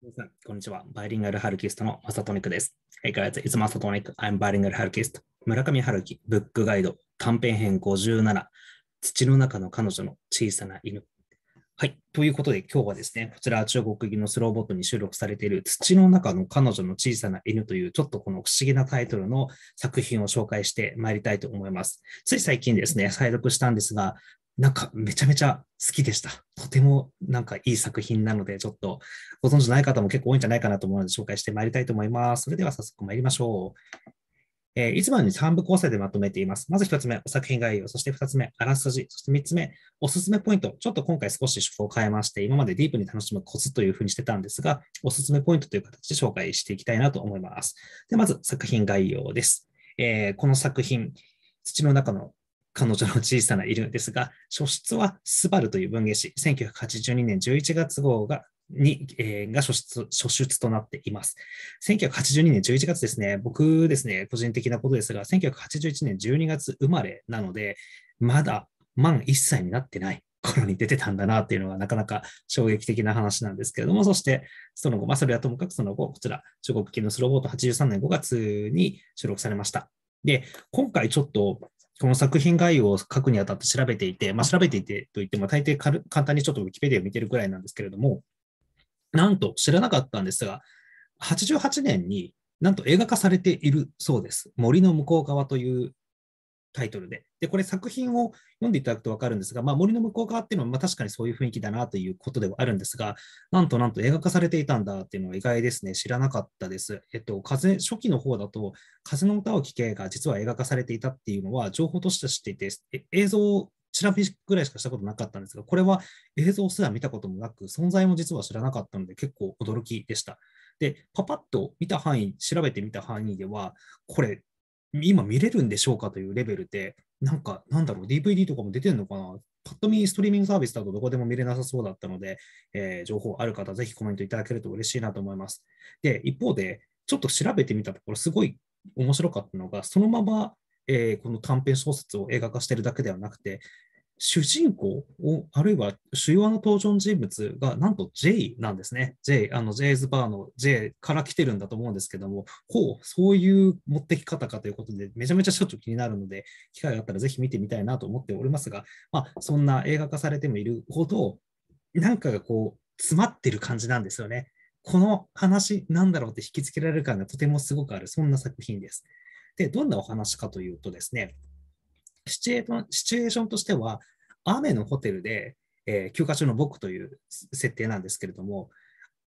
皆さん、こんにちは。バイリンガルハルキストのマサトニックです。Hey guys, it's Masatonic. I'm b i l i n g 村上春樹、ブックガイド、短編編57、土の中の彼女の小さな犬。はい。ということで、今日はですね、こちら中国語のスローボットに収録されている土の中の彼女の小さな犬という、ちょっとこの不思議なタイトルの作品を紹介してまいりたいと思います。つい最近ですね、再読したんですが、なんかめちゃめちゃ好きでした。とてもなんかいい作品なので、ちょっとご存知ない方も結構多いんじゃないかなと思うので紹介してまいりたいと思います。それでは早速参りましょう。えー、いつもに3部構成でまとめています。まず1つ目、お作品概要、そして2つ目、あらすじ、そして3つ目、おすすめポイント。ちょっと今回少し手法を変えまして、今までディープに楽しむコツというふうにしてたんですが、おすすめポイントという形で紹介していきたいなと思います。でまず作品概要です。えー、この作品、土の中の彼女の小さな犬ですが、書出はスバルという文芸誌、1982年11月号がに、えー、が初出出となっています。1982年11月ですね、僕ですね、個人的なことですが、1981年12月生まれなので、まだ満1歳になってない頃に出てたんだなっていうのがなかなか衝撃的な話なんですけれども、そしてその後、まあ、それはともかくその後、こちら、中国系のスロボート83年5月に収録されました。で、今回ちょっとこの作品概要を書くにあたって調べていて、まあ、調べていてといっても、大抵簡単にちょっとウィキペディアを見てるくらいなんですけれども、なんと知らなかったんですが、88年になんと映画化されているそうです。森の向こう側というタイトルで。で、これ作品を読んでいただくと分かるんですが、まあ、森の向こう側っていうのは、ま確かにそういう雰囲気だなということではあるんですが、なんとなんと映画化されていたんだっていうのは意外ですね。知らなかったです。えっと、風、初期の方だと、風の歌を聴けが実は映画化されていたっていうのは、情報として知っていて、映像チラ見ぐらいしかしたことなかったんですが、これは映像すら見たこともなく、存在も実は知らなかったので、結構驚きでした。で、パパッと見た範囲、調べてみた範囲では、これ、今見れるんでしょうかというレベルで、なんか、なんだろう、DVD とかも出てるのかなぱっと見、ストリーミングサービスだとどこでも見れなさそうだったので、えー、情報ある方、ぜひコメントいただけると嬉しいなと思います。で、一方で、ちょっと調べてみたところ、すごい面白かったのが、そのまま、えー、この短編小説を映画化してるだけではなくて、主人公を、あるいは主要な登場人物が、なんと J なんですね。J、あの、J ズバーの J から来てるんだと思うんですけども、こう、そういう持ってき方かということで、めちゃめちゃちょっと気になるので、機会があったらぜひ見てみたいなと思っておりますが、まあ、そんな映画化されてもいるほど、なんかがこう、詰まってる感じなんですよね。この話なんだろうって引きつけられる感がとてもすごくある、そんな作品です。で、どんなお話かというとですね、シチュエーションとしては、雨のホテルで、えー、休暇中の僕という設定なんですけれども、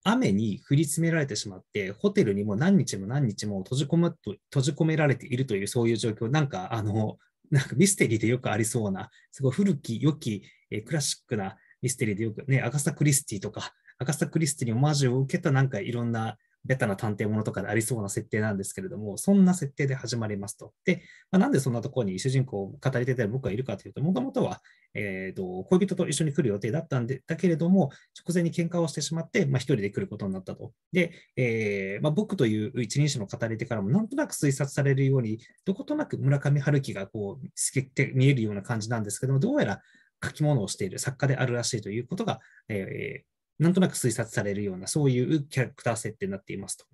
雨に降り詰められてしまって、ホテルにも何日も何日も閉じ込め閉じ込められているという、そういう状況、なんかあの、なんかミステリーでよくありそうな、すごい古き良き、えー、クラシックなミステリーでよくね、アガサ・クリスティとか、アガサ・クリスティにオマージュを受けたなんかいろんなベタな探偵ものとかでありそうな設定なんですけれども、そんな設定で始まりますと。で、まあ、なんでそんなところに主人公を語り手で僕はいるかというと、もともとは、えーと恋人と一緒に来る予定だったんでだけれども、直前に喧嘩をしてしまって、まあ、一人で来ることになったと。で、えー、まあ、僕という一人称の語り手からもなんとなく推察されるように、どことなく村上春樹がこう透けて見えるような感じなんですけども、どうやら書き物をしている作家であるらしいということが、えー、なんとなく推察されるような、そういうキャラクター設定になっていますと。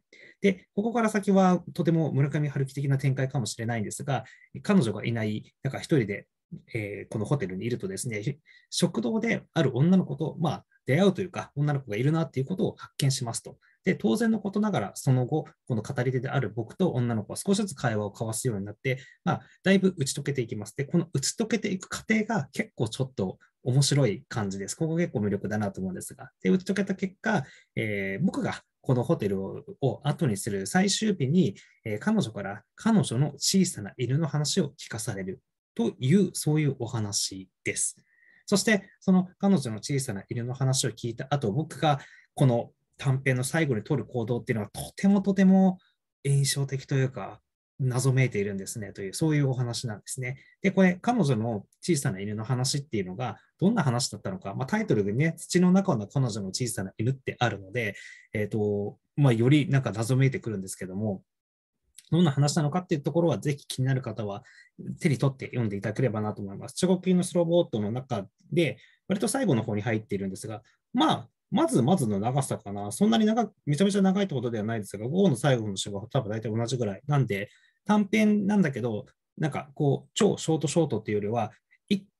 で、ここから先はとても村上春樹的な展開かもしれないんですが、彼女がいない、なんか一人で、えー、このホテルにいるとですね、食堂である女の子と、まあ、出会うというか、女の子がいるなっていうことを発見しますと。で、当然のことながら、その後、この語り手である僕と女の子は少しずつ会話を交わすようになって、まあ、だいぶ打ち解けていきます。で、この打ち解けていく過程が結構ちょっと面白い感じです。ここ結構魅力だなと思うんですが。で、打ち解けた結果、えー、僕がこのホテルを後にする最終日に、えー、彼女から彼女の小さな犬の話を聞かされるという、そういうお話です。そして、その彼女の小さな犬の話を聞いた後、僕がこの短編の最後に取る行動っていうのはとてもとても印象的というか、謎めいているんですねという、そういうお話なんですね。で、これ、彼女の小さな犬の話っていうのが、どんな話だったのか、まあ、タイトルでね、土の中の彼女の小さな犬ってあるので、えっ、ー、と、まあ、よりなんか謎めいてくるんですけども、どんな話なのかっていうところは、ぜひ気になる方は手に取って読んでいただければなと思います。中国級のスロボットの中で、割と最後の方に入っているんですが、まあ、まずまずの長さかな。そんなに長めちゃめちゃ長いってことではないですが、午後の最後の芝は多分大体同じぐらい。なんで、短編なんだけど、なんかこう、超ショートショートっていうよりは、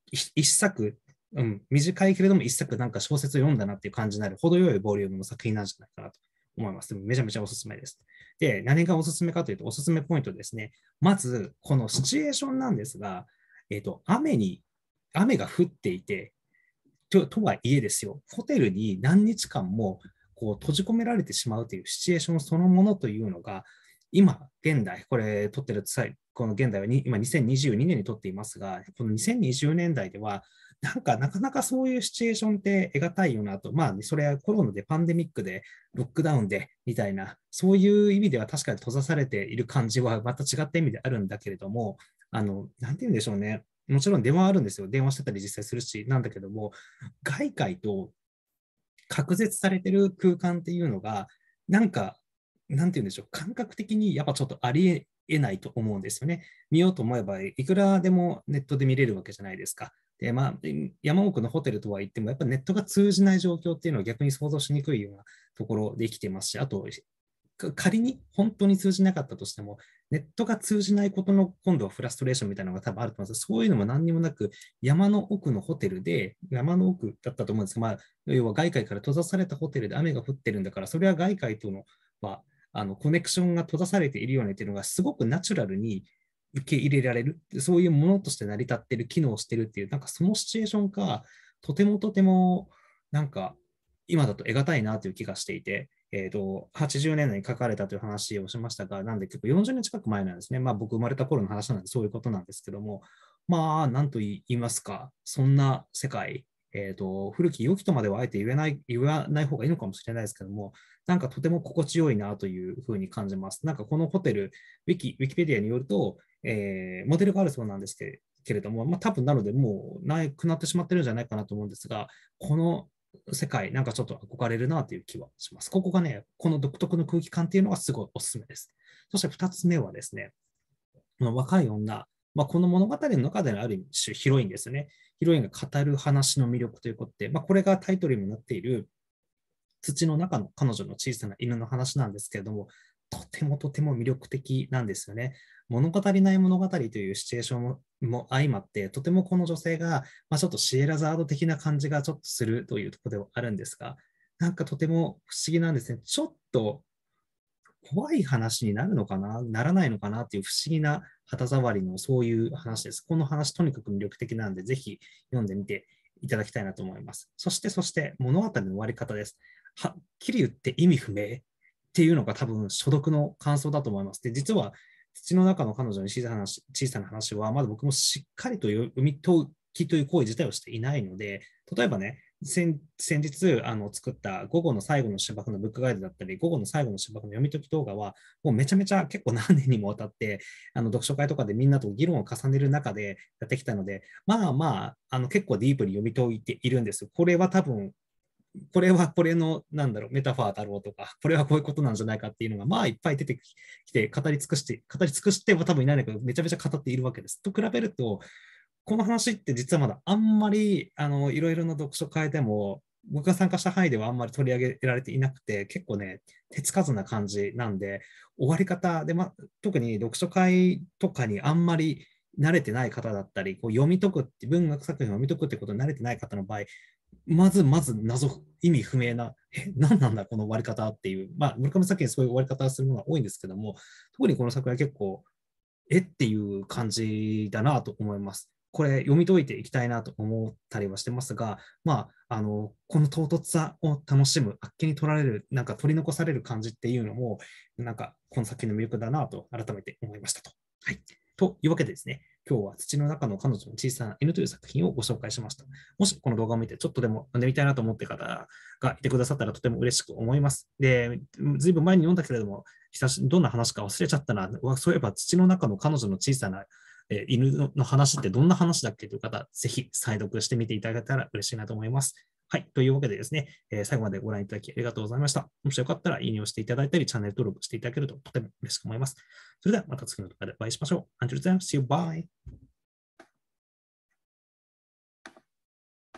一作、うん、短いけれども一作なんか小説を読んだなっていう感じになる程よいボリュームの作品なんじゃないかなと思います。めちゃめちゃおすすめです。で、何がおすすめかというと、おすすめポイントですね。まず、このシチュエーションなんですが、えっ、ー、と、雨に、雨が降っていて、ととはいえですよ、ホテルに何日間もこう閉じ込められてしまうというシチュエーションそのものというのが、今、現代、これ、撮ってる際、この現代は今、2022年に撮っていますが、この2020年代では、なんかなかなかそういうシチュエーションって得難いよなと、まあ、それはコロナでパンデミックで、ロックダウンでみたいな、そういう意味では確かに閉ざされている感じはまた違った意味であるんだけれども、あの、なんて言うんでしょうね。もちろん電話あるんですよ。電話してたり実際するし、なんだけども、外界と隔絶されてる空間っていうのが、なんか、なんて言うんでしょう、感覚的にやっぱちょっとありえないと思うんですよね。見ようと思えば、いくらでもネットで見れるわけじゃないですか。でまあ、山奥のホテルとは言っても、やっぱネットが通じない状況っていうのは逆に想像しにくいようなところできてますし、あと仮に本当に通じなかったとしても、ネットが通じないことの今度はフラストレーションみたいなのが多分あると思うんですそういうのも何にもなく、山の奥のホテルで、山の奥だったと思うんですが、まあ、要は外界から閉ざされたホテルで雨が降ってるんだから、それは外界との、まあ、あのコネクションが閉ざされているよねっていうのが、すごくナチュラルに受け入れられる、そういうものとして成り立ってる、機能してるっていう、なんかそのシチュエーションか、とてもとても、なんか今だと得難いなという気がしていて、えーと、80年代に書かれたという話をしましたが、なんで結構40年近く前なんですね、まあ、僕生まれた頃の話なんでそういうことなんですけども、まあ、なんと言いますか、そんな世界、えーと、古き良きとまではあえて言えない言わない方がいいのかもしれないですけども、なんかとても心地よいなというふうに感じます。なんかこのホテル、ウィキウィキペディアによると、えー、モデルがあるそうなんですけれども、まあ、多分なので、もうなくなってしまってるんじゃないかなと思うんですが、この世界、なんかちょっと憧れるなという気はします。ここがね、この独特の空気感っていうのがすごいおすすめです。そして2つ目はですね、この若い女、まあ、この物語の中でのある種ヒロインですよね。ヒロインが語る話の魅力ということで、まあ、これがタイトルにもなっている土の中の彼女の小さな犬の話なんですけれども、とてもとても魅力的なんですよね。物語ない物語というシチュエーションも相まって、とてもこの女性が、まあ、ちょっとシエラザード的な感じがちょっとするというところではあるんですが、なんかとても不思議なんですね。ちょっと怖い話になるのかな、ならないのかなっていう不思議な肌触りのそういう話です。この話、とにかく魅力的なので、ぜひ読んでみていただきたいなと思います。そして、そして物語の終わり方です。はっきり言って意味不明っていうのが多分所読の感想だと思います。で、実は土の中の彼女に小さな話小さな話は、まだ僕もしっかりと読み解きという行為自体をしていないので、例えばね、先日あの作った午後の最後の芝生のブックガイドだったり、午後の最後の芝生の読み解き動画は、もうめちゃめちゃ結構何年にもわたって、あの読書会とかでみんなと議論を重ねる中でやってきたので、まあまあ、あの結構ディープに読み解いているんです。これは多分これはこれの、なんだろう、メタファーだろうとか、これはこういうことなんじゃないかっていうのが、まあいっぱい出てきて、語り尽くして、語り尽くしては多分いないんだけど、めちゃめちゃ語っているわけです。と比べると、この話って実はまだあんまり、あの、いろいろな読書会でも、僕が参加した範囲ではあんまり取り上げられていなくて、結構ね、手つかずな感じなんで、終わり方で、ま、特に読書会とかにあんまり慣れてない方だったり、こう読み解くって、文学作品を読み解くってことに慣れてない方の場合、まずまず謎、意味不明な、え、何なんだこの割り方っていう、まあ、村上作品そういう割り方するものが多いんですけども、特にこの作品は結構、えっていう感じだなと思います。これ読み解いていきたいなと思ったりはしてますが、まあ、あのこの唐突さを楽しむあっけに取られるなんか取り残される感じっていうのもなんかこの作品の魅力だなと改めて思いましたと。はい、というわけでですね今日は土の中の彼女の小さな犬という作品をご紹介しました。もしこの動画を見てちょっとでも読んでみたいなと思って方がいてくださったらとても嬉しく思います。で、ずいぶん前に読んだけれども、どんな話か忘れちゃったな。そういえば土の中の彼女の小さな犬の話ってどんな話だっけという方、ぜひ再読してみていただけたら嬉しいなと思います。はい。というわけでですね、えー、最後までご覧いただきありがとうございました。もしよかったら、いいねをしていただいたり、チャンネル登録していただけるととても嬉しく思います。それではまた次の動画でお会いしましょう。Until then, see you, bye!